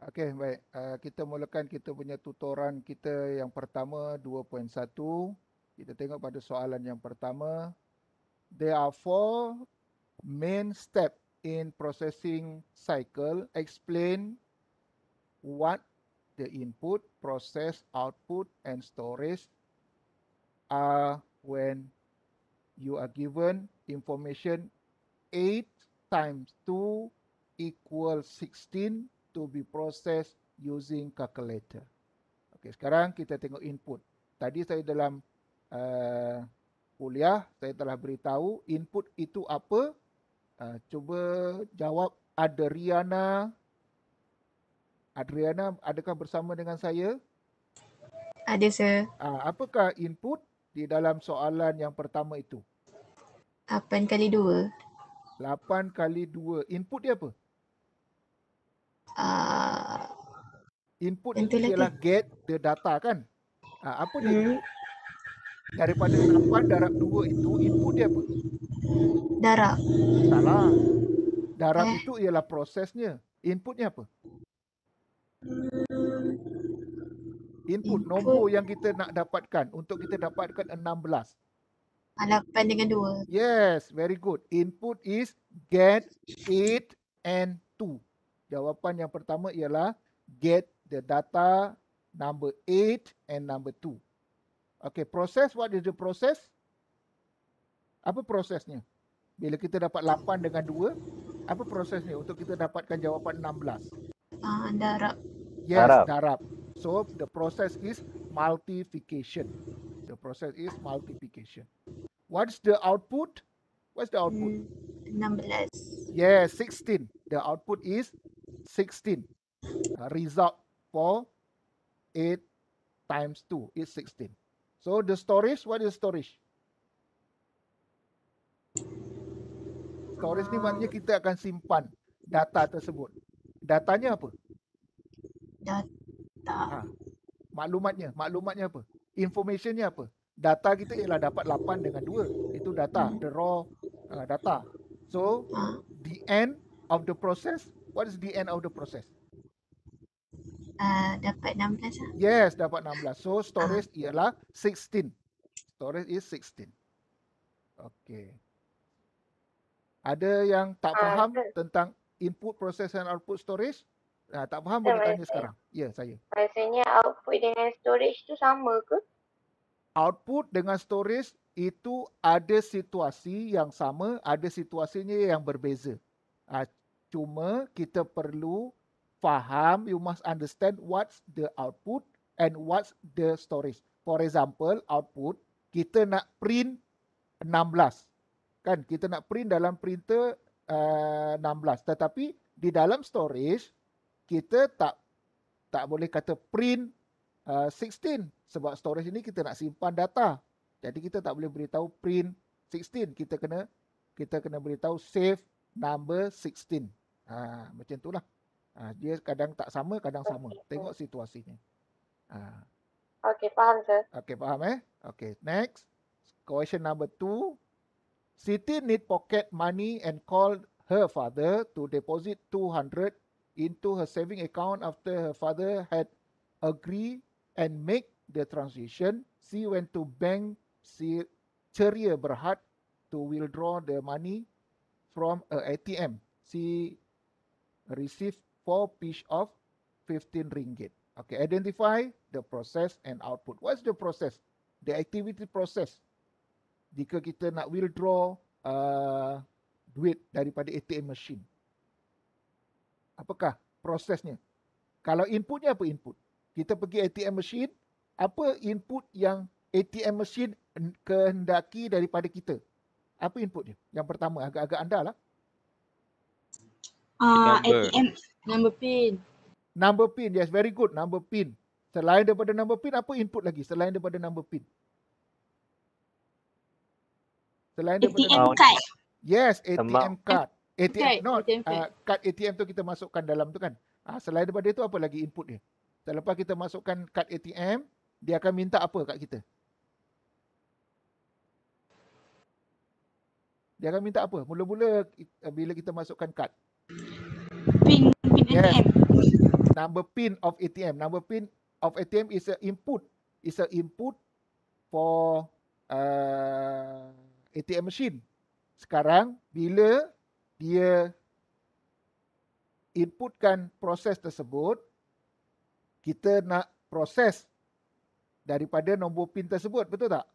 Okey, baik. Uh, kita mulakan kita punya tutoran kita yang pertama 2.1. Kita tengok pada soalan yang pertama. There are four main step in processing cycle. Explain what the input, process, output and storage are when you are given information 8 times 2 equals 16 to be processed using calculator. Okey, sekarang kita tengok input. Tadi saya dalam uh, kuliah, saya telah beritahu input itu apa. Uh, cuba jawab Adriana. Adriana, adakah bersama dengan saya? Ada, saya. Uh, apakah input di dalam soalan yang pertama itu? 8 kali 2. 8 kali 2. Input dia apa? Uh, uh, input itu ialah get the data kan uh, apa dia hmm. daripada empat darab dua itu input dia apa darab salah darab eh. itu ialah prosesnya inputnya apa input, input nombor yang kita nak dapatkan untuk kita dapatkan 16 8 dengan 2. Yes, very good. Input is get 8 and Jawapan yang pertama ialah get the data number 8 and number 2. Okay, proses. What is the process? Apa prosesnya? Bila kita dapat 8 dengan 2, apa prosesnya untuk kita dapatkan jawapan 16? Ah, uh, darab. Yes, darab. darab. So, the process is multiplication. The process is multiplication. What's the output? What's the output? 16. Hmm, yes, 16. The output is 16 uh, result for 8 times 2 is 16 so the storage what is storage storage ni maknanya kita akan simpan data tersebut datanya apa data ha. maklumatnya maklumatnya apa informationnya apa data kita ialah dapat 8 dengan 2 itu data the raw uh, data so ha. the end of the process What is the end of the process? Uh, dapat 16 lah. Yes, dapat 16. So, ah. storage uh. ialah 16. Storage is 16. Okay. Ada yang tak ah, faham uh, tentang input process and output storage? Nah, tak faham so, boleh tanya sekarang. Ya, yeah, saya. Rasanya output dengan storage tu sama ke? Output dengan storage itu ada situasi yang sama, ada situasinya yang berbeza. Uh, Cuma kita perlu faham, you must understand what's the output and what's the storage. For example, output, kita nak print 16. Kan? Kita nak print dalam printer uh, 16. Tetapi di dalam storage, kita tak tak boleh kata print uh, 16. Sebab storage ini kita nak simpan data. Jadi kita tak boleh beritahu print 16. Kita kena kita kena beritahu save number 16. Ha, macam itulah. Ha, dia kadang tak sama, kadang sama. Tengok situasinya. Ha. Okay, faham ke? Okay, faham eh? Okay, next. Question number two. Siti need pocket money and call her father to deposit 200 into her saving account after her father had agree and make the transition. She went to bank She Ceria Berhad to withdraw the money from a ATM. She receive four piece of 15 ringgit. Okay, identify the process and output. What's the process? The activity process. Jika kita nak withdraw uh, duit daripada ATM machine. Apakah prosesnya? Kalau inputnya apa input? Kita pergi ATM machine. Apa input yang ATM machine kehendaki daripada kita? Apa inputnya? Yang pertama agak-agak anda lah. ATM ah, number pin. Number pin, yes, very good. Number pin. Selain daripada number pin, apa input lagi selain daripada number pin? Selain ATM daripada ATM card. Yes, ATM Tembak. card. ATM no, card ATM, uh, ATM tu kita masukkan dalam tu kan. Ah uh, selain daripada itu apa lagi input dia? Selepas kita masukkan card ATM, dia akan minta apa kat kita? Dia akan minta apa? Mula-mula bila kita masukkan card pin pin yes. Number pin of ATM. Number pin of ATM is a input. Is a input for uh, ATM machine. Sekarang bila dia inputkan proses tersebut, kita nak proses daripada nombor pin tersebut, betul tak?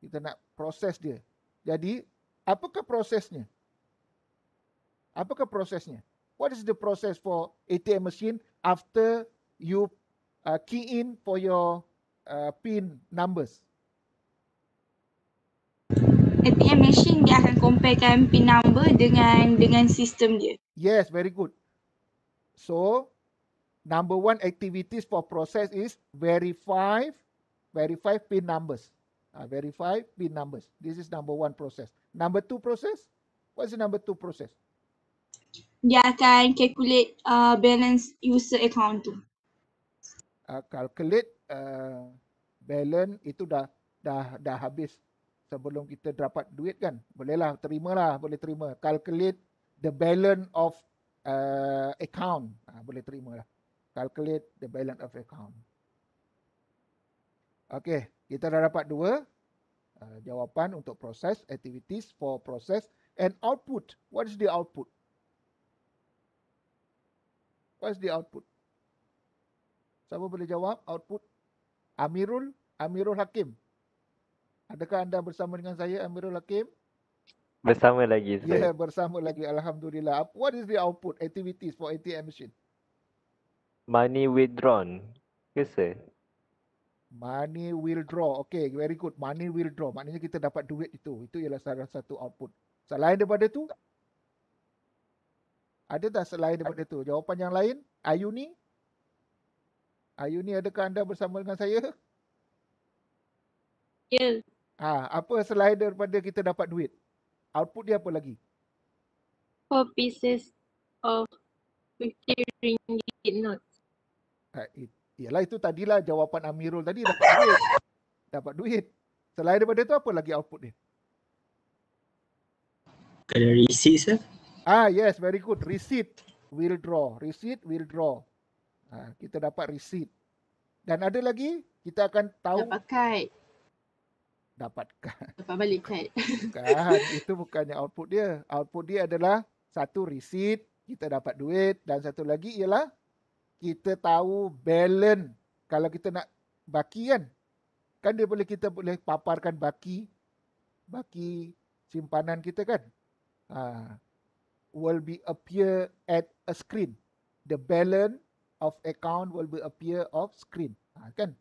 Kita nak proses dia. Jadi, apakah prosesnya? apakah prosesnya? What is the process for ATM machine after you uh, key in for your uh, PIN numbers? ATM machine dia akan comparekan PIN number dengan dengan sistem dia. Yes, very good. So, number one activities for process is verify verify PIN numbers. Uh, verify PIN numbers. This is number one process. Number two process? What is the number two process? dia akan calculate uh, balance user account tu. Uh, calculate uh, balance itu dah dah dah habis sebelum kita dapat duit kan. Bolehlah terima lah boleh terima. Calculate the balance of uh, account. Uh, boleh lah Calculate the balance of account. Okay kita dah dapat dua uh, jawapan untuk proses activities for process and output. What is the output? What is the output? Siapa boleh jawab output? Amirul, Amirul Hakim. Adakah anda bersama dengan saya Amirul Hakim? Bersama lagi. Ya, yeah, bersama lagi. Alhamdulillah. What is the output activities for ATM machine? Money withdrawn. Yes, sir. Money withdraw. Okay, very good. Money withdraw. Maknanya kita dapat duit itu. Itu ialah salah satu output. Selain daripada itu, ada tak selain daripada itu? Jawapan yang lain, Ayu ni? Ayuni? Ayuni, adakah anda bersama dengan saya? Ya. Yeah. Ha, apa selain daripada kita dapat duit? Output dia apa lagi? Four pieces of ringgit notes. Ha, it, yalah itu tadilah jawapan Amirul tadi dapat duit. dapat duit. Selain daripada itu, apa lagi output dia? Kalau receipt, sir. Ah yes, very good. Receipt withdraw. Receipt withdraw. Ha, ah, kita dapat receipt. Dan ada lagi, kita akan tahu. Dapat kad. Dapat kad. Dapat balik kai? Bukan, ah, itu bukannya output dia. Output dia adalah satu receipt, kita dapat duit. Dan satu lagi ialah kita tahu balance. Kalau kita nak baki kan, kan dia boleh kita boleh paparkan baki baki simpanan kita kan. ha will be appear at a screen. The balance of account will be appear of screen. Ha, kan?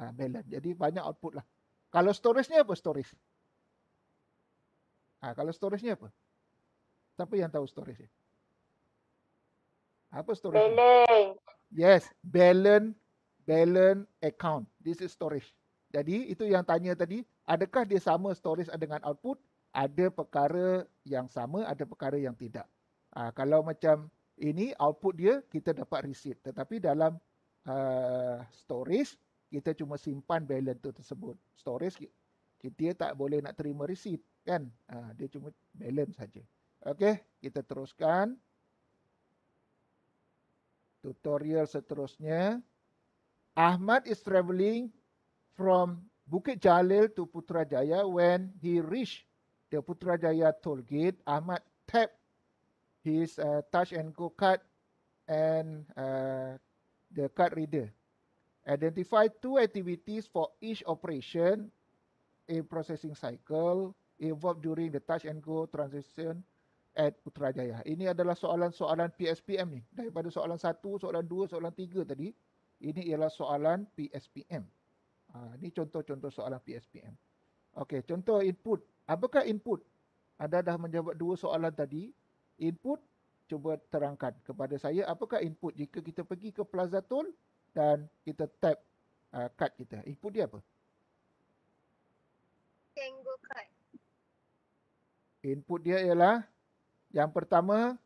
Ha, balance. Jadi banyak output lah. Kalau storage ni apa storage? Ha, kalau storage ni apa? Siapa yang tahu storage ni? Apa storage? Balance. Yes, balance balance account. This is storage. Jadi itu yang tanya tadi, adakah dia sama storage dengan output? Ada perkara yang sama ada perkara yang tidak. Uh, kalau macam ini output dia kita dapat receipt tetapi dalam uh, storage kita cuma simpan balance tu tersebut. Storage dia tak boleh nak terima receipt kan. Uh, dia cuma balance saja. Okey, kita teruskan tutorial seterusnya. Ahmad is travelling from Bukit Jalil to Putrajaya when he reached the Putrajaya toll gate, Ahmad tap his uh, touch and go card and uh, the card reader. Identify two activities for each operation in processing cycle involved during the touch and go transition at Putrajaya. Ini adalah soalan-soalan PSPM ni. Daripada soalan satu, soalan dua, soalan tiga tadi, ini ialah soalan PSPM. Ah, ini contoh-contoh soalan PSPM. Okey, contoh input. Apakah input? Anda dah menjawab dua soalan tadi. Input, cuba terangkan kepada saya apakah input jika kita pergi ke Plaza Tool dan kita tap uh, card kita. Input dia apa? Tango card. Input dia ialah yang pertama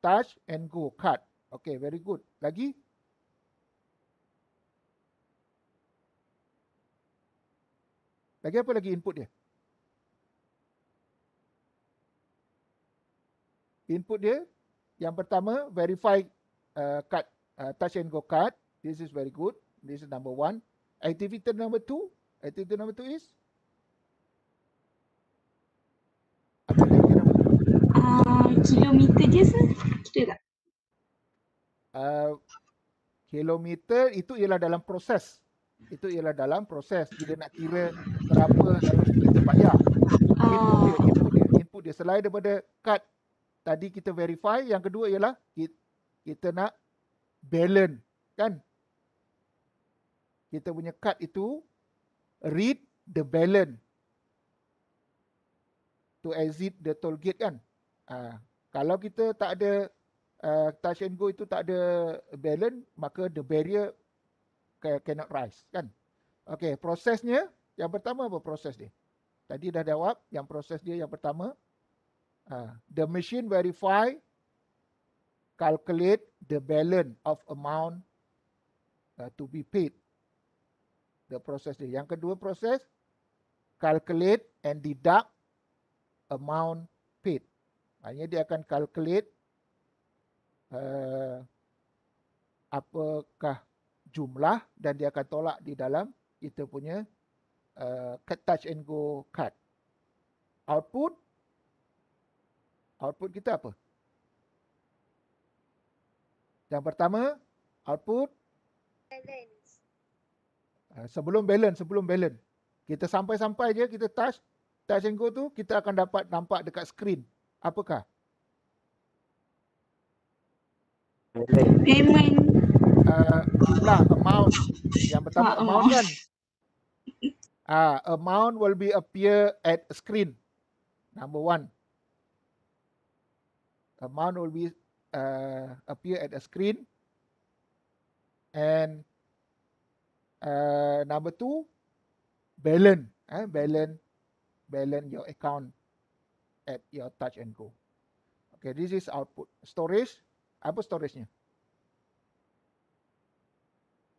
touch and go card. Okay, very good. Lagi? Lagi apa lagi input dia? input dia yang pertama verify uh, card uh, touch and go card this is very good this is number one activity number two activity number two is uh, kilometer dia sir? Kira tak? Uh, kilometer itu ialah dalam proses. Itu ialah dalam proses. Kita nak kira berapa dalam kita bayar. Input dia, oh. input dia, input dia. Selain daripada card tadi kita verify. Yang kedua ialah kita, nak balance. Kan? Kita punya card itu read the balance. To exit the toll gate kan? Ha, kalau kita tak ada uh, touch and go itu tak ada balance, maka the barrier cannot rise kan? Okay, prosesnya yang pertama apa proses dia? Tadi dah jawab yang proses dia yang pertama Ah, the machine verify calculate the balance of amount uh, to be paid the process dia yang kedua proses calculate and deduct amount paid maknanya dia akan calculate uh, apakah jumlah dan dia akan tolak di dalam kita punya uh, touch and go card output output kita apa? Yang pertama, output balance. Ah, sebelum balance, sebelum balance. Kita sampai-sampai je, kita touch. Touch and go tu, kita akan dapat nampak dekat screen. Apakah? Payment. Uh, amount. Yang pertama, oh. amount kan? Uh, amount will be appear at screen. Number one a mount will be uh, appear at the screen and uh, number two balance eh, balance balance your account at your touch and go okay this is output storage apa storage nya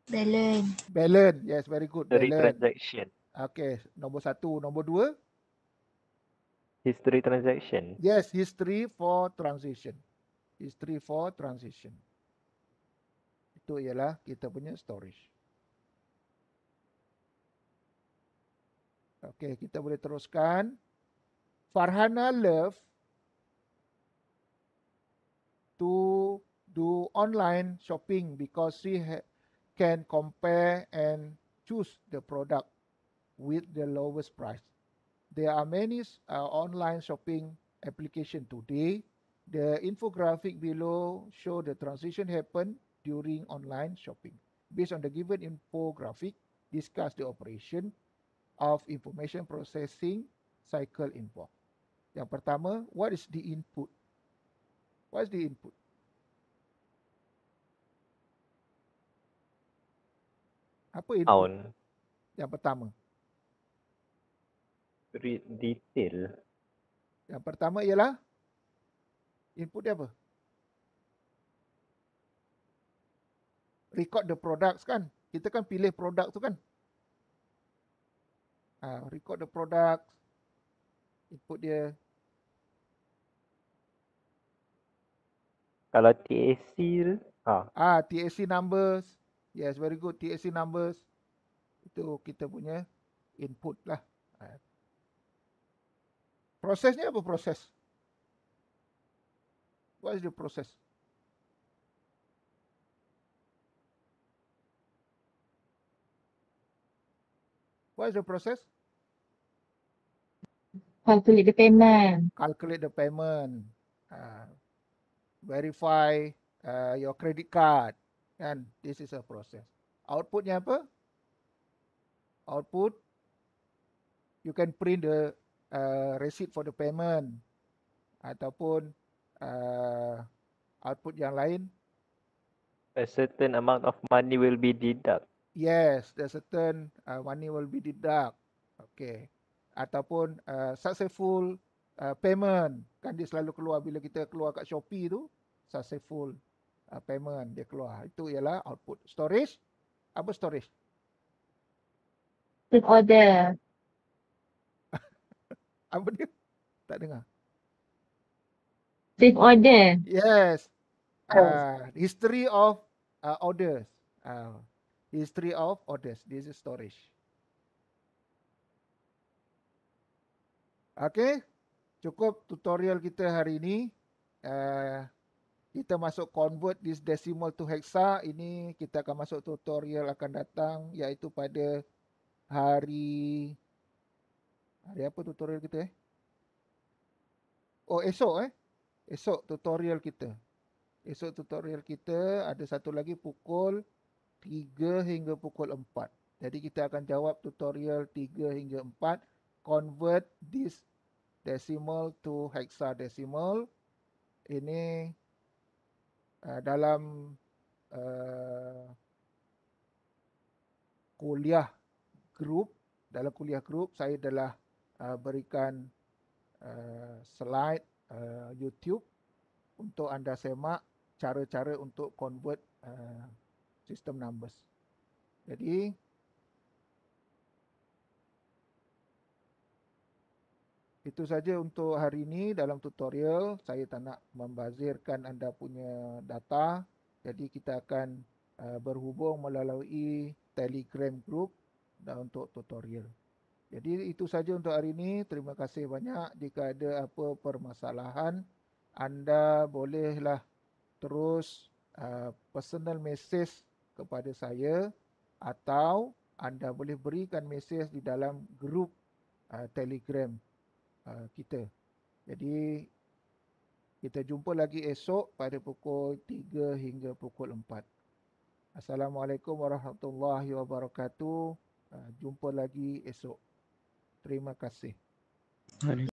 balance balance yes very good balance transaction okay nombor satu nombor dua History transaction. Yes, history for transition. History for transition. Itu ialah kita punya storage. Okay, kita boleh teruskan. Farhana love to do online shopping because she ha-, can compare and choose the product with the lowest price there are many uh, online shopping application today. The infographic below show the transition happen during online shopping. Based on the given infographic, discuss the operation of information processing cycle involved. Yang pertama, what is the input? What is the input? Apa input? Yang pertama read detail. Yang pertama ialah input dia apa? Record the products kan? Kita kan pilih produk tu kan? Ha, record the products. Input dia. Kalau TAC tu. Ha. Ah, ha, TAC numbers. Yes, very good. TAC numbers. Itu kita punya input lah. Ha. Proses ni apa proses? What is the process? What is the process? Calculate the payment. Calculate the payment. Uh, verify uh, your credit card. And this is a process. Outputnya apa? Output, you can print the uh, receipt for the payment ataupun uh, output yang lain a certain amount of money will be deducted. yes a certain uh, money will be deducted. okay ataupun uh, successful uh, payment kan dia selalu keluar bila kita keluar kat Shopee tu successful uh, payment dia keluar itu ialah output storage apa storage the order apa dia? Tak dengar. Safe order. Yes. Uh, history of uh, orders. Uh, history of orders. This is storage. Okay. Cukup tutorial kita hari ini. Uh, kita masuk convert this decimal to hexa. Ini kita akan masuk tutorial akan datang iaitu pada hari Hari apa tutorial kita eh? Oh esok eh? Esok tutorial kita. Esok tutorial kita ada satu lagi pukul 3 hingga pukul 4. Jadi kita akan jawab tutorial 3 hingga 4. Convert this decimal to hexadecimal. Ini uh, dalam uh, kuliah group Dalam kuliah group saya adalah uh, berikan uh, slide uh, YouTube untuk anda semak cara-cara untuk convert uh, system numbers. Jadi itu saja untuk hari ini dalam tutorial. Saya tak nak membazirkan anda punya data. Jadi kita akan uh, berhubung melalui telegram group dan untuk tutorial. Jadi itu saja untuk hari ini. Terima kasih banyak. Jika ada apa permasalahan, anda bolehlah terus uh, personal message kepada saya atau anda boleh berikan message di dalam grup uh, Telegram uh, kita. Jadi kita jumpa lagi esok pada pukul 3 hingga pukul 4. Assalamualaikum warahmatullahi wabarakatuh. Uh, jumpa lagi esok. Terima kasih. Amin.